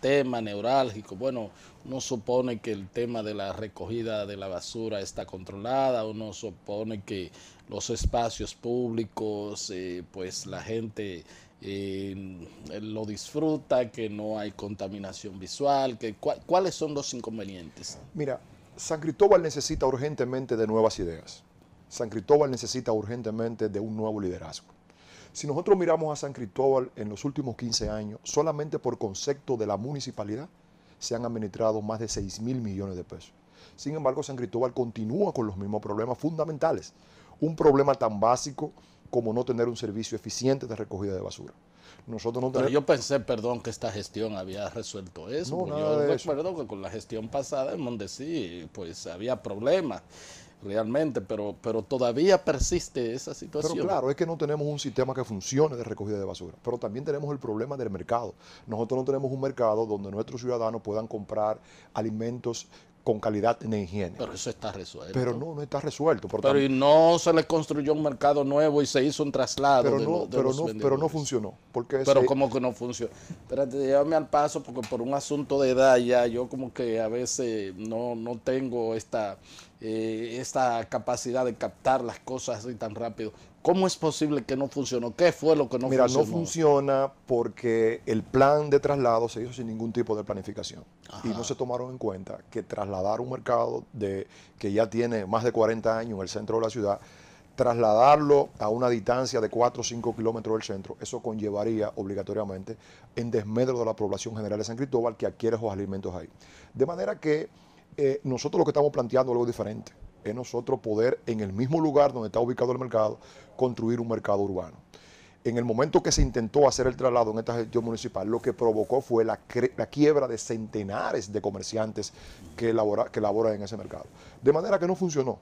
tema neurálgico. Bueno, uno supone que el tema de la recogida de la basura está controlada, uno supone que los espacios públicos, eh, pues la gente eh, lo disfruta, que no hay contaminación visual. Que, ¿Cuáles son los inconvenientes? Mira, San Cristóbal necesita urgentemente de nuevas ideas. San Cristóbal necesita urgentemente de un nuevo liderazgo. Si nosotros miramos a San Cristóbal en los últimos 15 años, solamente por concepto de la municipalidad, se han administrado más de 6 mil millones de pesos. Sin embargo, San Cristóbal continúa con los mismos problemas fundamentales. Un problema tan básico como no tener un servicio eficiente de recogida de basura. Pero yo pensé, perdón, que esta gestión había resuelto eso. No, yo recuerdo que con la gestión pasada en Mondesí, pues había problemas realmente, pero, pero todavía persiste esa situación. Pero claro, es que no tenemos un sistema que funcione de recogida de basura, pero también tenemos el problema del mercado. Nosotros no tenemos un mercado donde nuestros ciudadanos puedan comprar alimentos con calidad ni higiene. Pero eso está resuelto. Pero no, no está resuelto. Por pero y no se le construyó un mercado nuevo y se hizo un traslado. Pero no, pero, no pero no funcionó. Porque pero cómo que no funcionó. Espérate, llévame al paso porque por un asunto de edad ya yo como que a veces no, no tengo esta, eh, esta capacidad de captar las cosas así tan rápido. ¿Cómo es posible que no funcionó? ¿Qué fue lo que no Mira, funcionó? Mira, no funciona porque el plan de traslado se hizo sin ningún tipo de planificación. Y no se tomaron en cuenta que tras trasladar un mercado de, que ya tiene más de 40 años en el centro de la ciudad, trasladarlo a una distancia de 4 o 5 kilómetros del centro, eso conllevaría obligatoriamente en desmedro de la población general de San Cristóbal que adquiere esos alimentos ahí. De manera que eh, nosotros lo que estamos planteando es algo diferente, es nosotros poder en el mismo lugar donde está ubicado el mercado construir un mercado urbano en el momento que se intentó hacer el traslado en esta gestión municipal, lo que provocó fue la, quiebra de centenares de comerciantes que, que laboran en ese mercado. De manera que no funcionó.